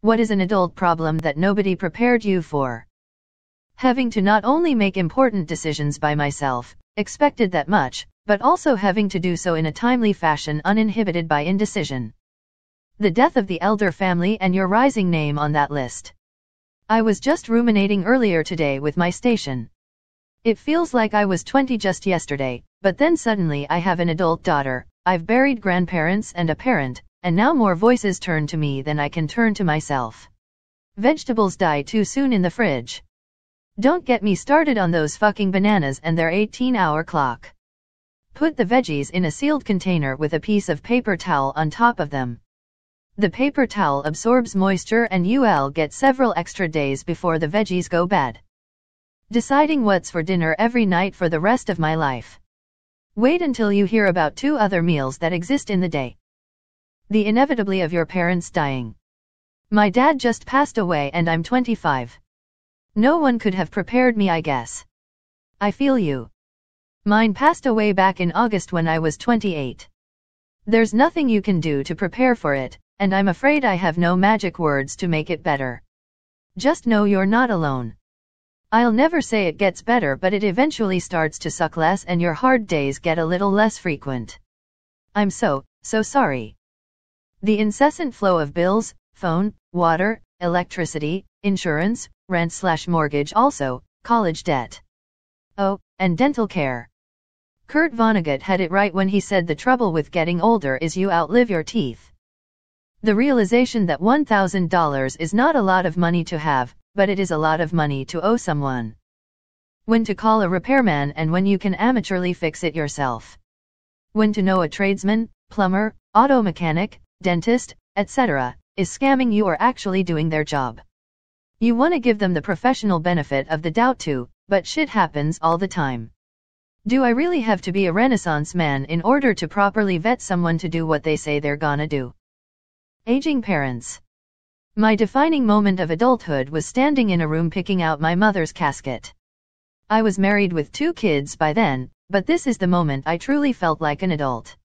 What is an adult problem that nobody prepared you for? Having to not only make important decisions by myself, expected that much, but also having to do so in a timely fashion uninhibited by indecision. The death of the elder family and your rising name on that list. I was just ruminating earlier today with my station. It feels like I was 20 just yesterday, but then suddenly I have an adult daughter, I've buried grandparents and a parent, and now more voices turn to me than I can turn to myself. Vegetables die too soon in the fridge. Don't get me started on those fucking bananas and their 18 hour clock. Put the veggies in a sealed container with a piece of paper towel on top of them. The paper towel absorbs moisture and you'll get several extra days before the veggies go bad. Deciding what's for dinner every night for the rest of my life. Wait until you hear about two other meals that exist in the day the inevitably of your parents dying. My dad just passed away and I'm 25. No one could have prepared me, I guess. I feel you. Mine passed away back in August when I was 28. There's nothing you can do to prepare for it, and I'm afraid I have no magic words to make it better. Just know you're not alone. I'll never say it gets better, but it eventually starts to suck less and your hard days get a little less frequent. I'm so, so sorry. The incessant flow of bills, phone, water, electricity, insurance, rent slash mortgage also, college debt. Oh, and dental care. Kurt Vonnegut had it right when he said the trouble with getting older is you outlive your teeth. The realization that $1,000 is not a lot of money to have, but it is a lot of money to owe someone. When to call a repairman and when you can amateurly fix it yourself. When to know a tradesman, plumber, auto mechanic, dentist, etc., is scamming you or actually doing their job. You want to give them the professional benefit of the doubt too, but shit happens all the time. Do I really have to be a renaissance man in order to properly vet someone to do what they say they're gonna do? Aging parents. My defining moment of adulthood was standing in a room picking out my mother's casket. I was married with two kids by then, but this is the moment I truly felt like an adult.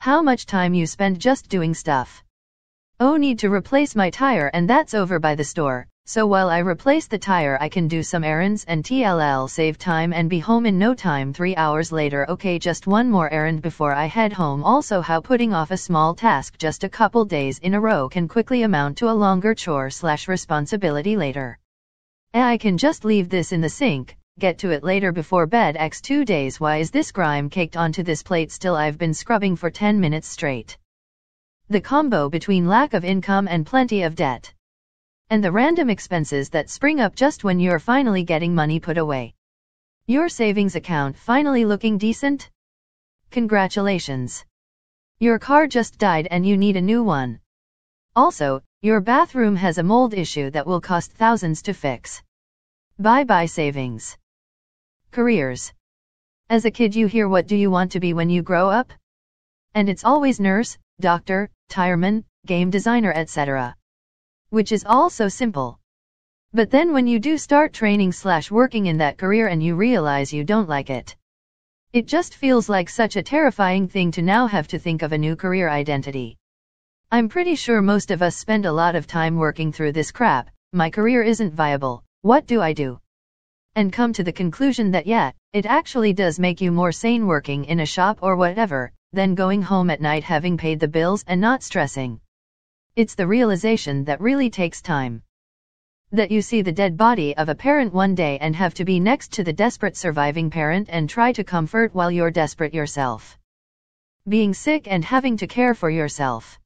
How much time you spend just doing stuff. Oh need to replace my tire and that's over by the store, so while I replace the tire I can do some errands and TLL save time and be home in no time 3 hours later okay just one more errand before I head home also how putting off a small task just a couple days in a row can quickly amount to a longer chore slash responsibility later. Eh, I can just leave this in the sink, get to it later before bed x 2 days why is this grime caked onto this plate still I've been scrubbing for 10 minutes straight. The combo between lack of income and plenty of debt. And the random expenses that spring up just when you're finally getting money put away. Your savings account finally looking decent? Congratulations. Your car just died and you need a new one. Also, your bathroom has a mold issue that will cost thousands to fix. Bye bye savings. Careers. As a kid, you hear what do you want to be when you grow up? And it's always nurse, doctor, tireman, game designer, etc. Which is all so simple. But then when you do start training slash working in that career and you realize you don't like it, it just feels like such a terrifying thing to now have to think of a new career identity. I'm pretty sure most of us spend a lot of time working through this crap. My career isn't viable. What do I do? and come to the conclusion that yeah, it actually does make you more sane working in a shop or whatever, than going home at night having paid the bills and not stressing. It's the realization that really takes time. That you see the dead body of a parent one day and have to be next to the desperate surviving parent and try to comfort while you're desperate yourself. Being sick and having to care for yourself.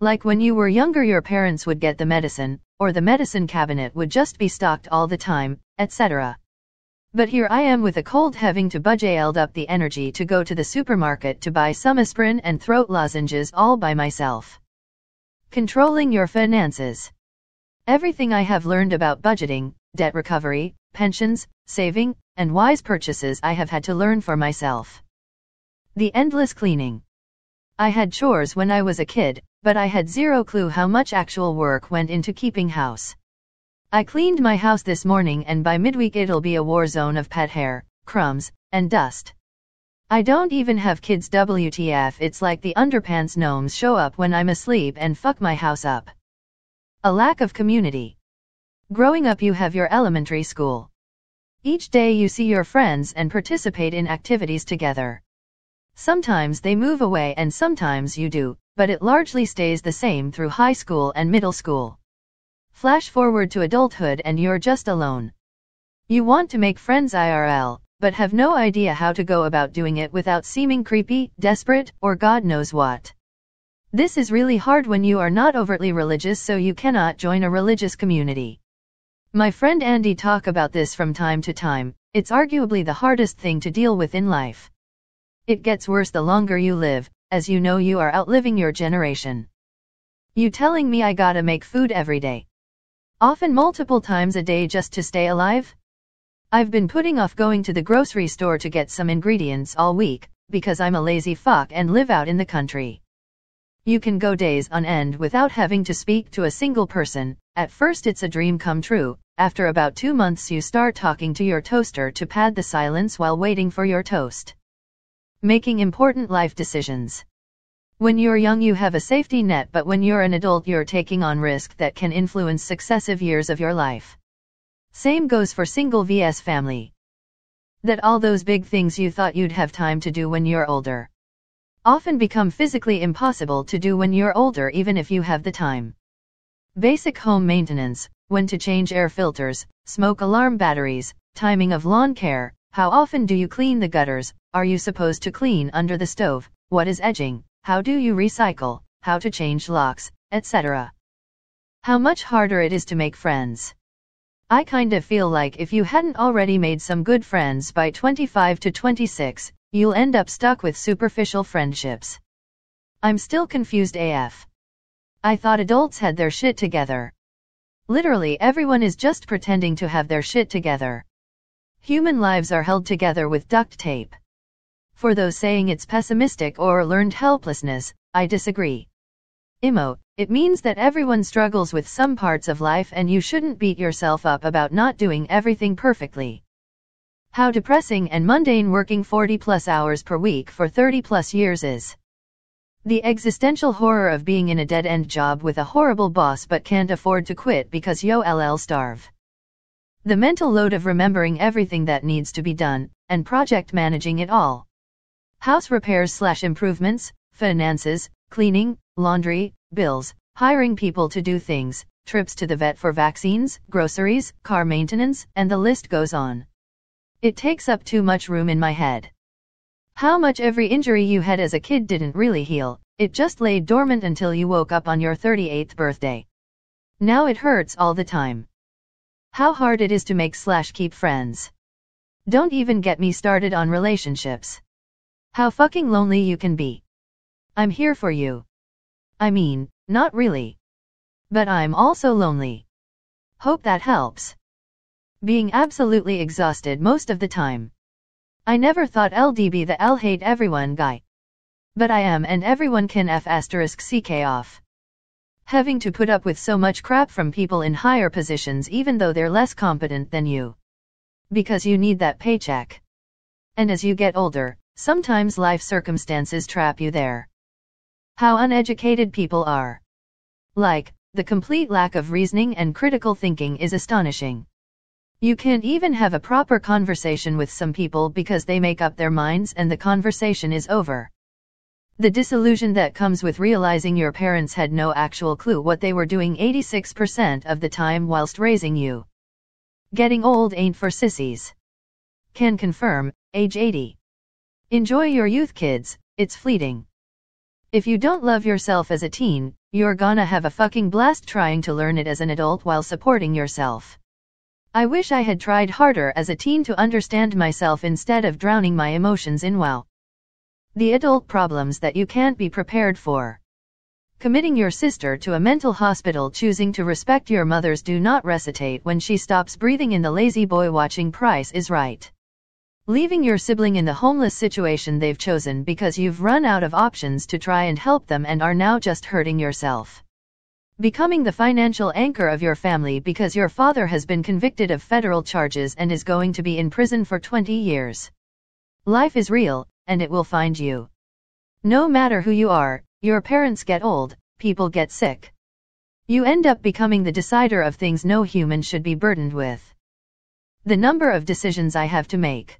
Like when you were younger, your parents would get the medicine, or the medicine cabinet would just be stocked all the time, etc. But here I am with a cold having to budget up the energy to go to the supermarket to buy some aspirin and throat lozenges all by myself. Controlling your finances. Everything I have learned about budgeting, debt recovery, pensions, saving, and wise purchases I have had to learn for myself. The endless cleaning. I had chores when I was a kid, but I had zero clue how much actual work went into keeping house. I cleaned my house this morning and by midweek it'll be a war zone of pet hair, crumbs, and dust. I don't even have kids WTF it's like the underpants gnomes show up when I'm asleep and fuck my house up. A lack of community. Growing up you have your elementary school. Each day you see your friends and participate in activities together. Sometimes they move away and sometimes you do, but it largely stays the same through high school and middle school. Flash forward to adulthood and you're just alone. You want to make friends IRL, but have no idea how to go about doing it without seeming creepy, desperate, or God knows what. This is really hard when you are not overtly religious so you cannot join a religious community. My friend Andy talk about this from time to time, it's arguably the hardest thing to deal with in life. It gets worse the longer you live, as you know you are outliving your generation. You telling me I gotta make food every day. Often multiple times a day just to stay alive? I've been putting off going to the grocery store to get some ingredients all week, because I'm a lazy fuck and live out in the country. You can go days on end without having to speak to a single person, at first it's a dream come true, after about two months you start talking to your toaster to pad the silence while waiting for your toast. Making important life decisions. When you're young, you have a safety net, but when you're an adult, you're taking on risk that can influence successive years of your life. Same goes for single vs family. That all those big things you thought you'd have time to do when you're older often become physically impossible to do when you're older, even if you have the time. Basic home maintenance, when to change air filters, smoke alarm batteries, timing of lawn care, how often do you clean the gutters? Are you supposed to clean under the stove? What is edging? How do you recycle? How to change locks, etc. How much harder it is to make friends. I kind of feel like if you hadn't already made some good friends by 25 to 26, you'll end up stuck with superficial friendships. I'm still confused AF. I thought adults had their shit together. Literally everyone is just pretending to have their shit together. Human lives are held together with duct tape. For those saying it's pessimistic or learned helplessness, I disagree. IMO, it means that everyone struggles with some parts of life and you shouldn't beat yourself up about not doing everything perfectly. How depressing and mundane working 40 plus hours per week for 30 plus years is. The existential horror of being in a dead end job with a horrible boss but can't afford to quit because yo LL starve. The mental load of remembering everything that needs to be done, and project managing it all. House repairs slash improvements, finances, cleaning, laundry, bills, hiring people to do things, trips to the vet for vaccines, groceries, car maintenance, and the list goes on. It takes up too much room in my head. How much every injury you had as a kid didn't really heal, it just lay dormant until you woke up on your 38th birthday. Now it hurts all the time. How hard it is to make slash keep friends. Don't even get me started on relationships. How fucking lonely you can be. I'm here for you. I mean, not really. But I'm also lonely. Hope that helps. Being absolutely exhausted most of the time. I never thought LD the L hate everyone guy. But I am and everyone can F asterisk CK off having to put up with so much crap from people in higher positions even though they're less competent than you. Because you need that paycheck. And as you get older, sometimes life circumstances trap you there. How uneducated people are. Like, the complete lack of reasoning and critical thinking is astonishing. You can't even have a proper conversation with some people because they make up their minds and the conversation is over. The disillusion that comes with realizing your parents had no actual clue what they were doing 86% of the time whilst raising you. Getting old ain't for sissies. Can confirm, age 80. Enjoy your youth, kids, it's fleeting. If you don't love yourself as a teen, you're gonna have a fucking blast trying to learn it as an adult while supporting yourself. I wish I had tried harder as a teen to understand myself instead of drowning my emotions in wow. The adult problems that you can't be prepared for. Committing your sister to a mental hospital, choosing to respect your mother's do not recitate when she stops breathing in the lazy boy watching Price is Right. Leaving your sibling in the homeless situation they've chosen because you've run out of options to try and help them and are now just hurting yourself. Becoming the financial anchor of your family because your father has been convicted of federal charges and is going to be in prison for 20 years. Life is real, and it will find you. No matter who you are, your parents get old, people get sick. You end up becoming the decider of things no human should be burdened with. The number of decisions I have to make.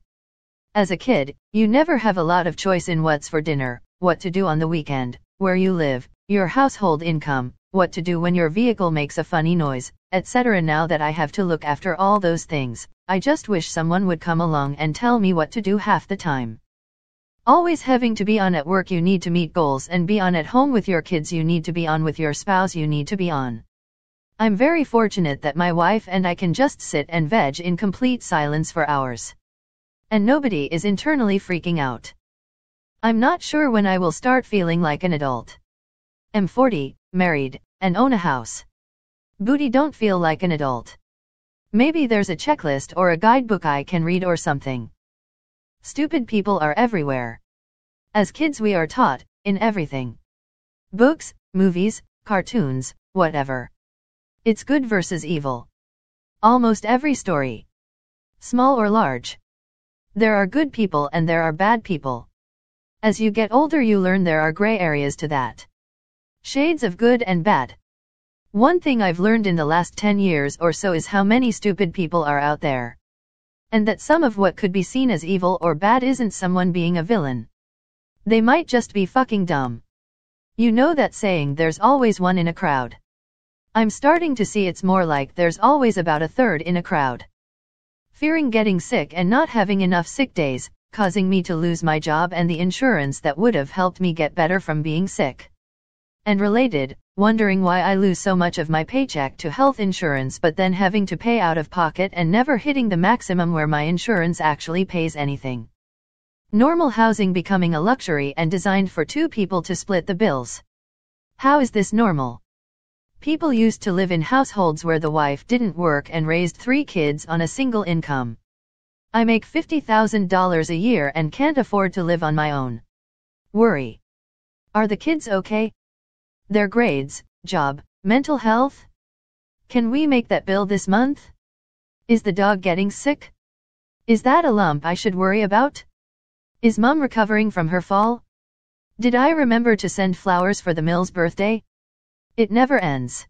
As a kid, you never have a lot of choice in what's for dinner, what to do on the weekend, where you live, your household income, what to do when your vehicle makes a funny noise, etc. Now that I have to look after all those things, I just wish someone would come along and tell me what to do half the time. Always having to be on at work you need to meet goals and be on at home with your kids you need to be on with your spouse you need to be on. I'm very fortunate that my wife and I can just sit and veg in complete silence for hours. And nobody is internally freaking out. I'm not sure when I will start feeling like an adult. I'm 40, married, and own a house. Booty don't feel like an adult. Maybe there's a checklist or a guidebook I can read or something. Stupid people are everywhere. As kids, we are taught, in everything books, movies, cartoons, whatever. It's good versus evil. Almost every story, small or large. There are good people and there are bad people. As you get older, you learn there are gray areas to that. Shades of good and bad. One thing I've learned in the last 10 years or so is how many stupid people are out there and that some of what could be seen as evil or bad isn't someone being a villain. They might just be fucking dumb. You know that saying there's always one in a crowd. I'm starting to see it's more like there's always about a third in a crowd. Fearing getting sick and not having enough sick days, causing me to lose my job and the insurance that would have helped me get better from being sick. And related, wondering why I lose so much of my paycheck to health insurance but then having to pay out of pocket and never hitting the maximum where my insurance actually pays anything. Normal housing becoming a luxury and designed for two people to split the bills. How is this normal? People used to live in households where the wife didn't work and raised three kids on a single income. I make $50,000 a year and can't afford to live on my own. Worry. Are the kids okay? Their grades, job, mental health? Can we make that bill this month? Is the dog getting sick? Is that a lump I should worry about? Is mum recovering from her fall? Did I remember to send flowers for the mill's birthday? It never ends.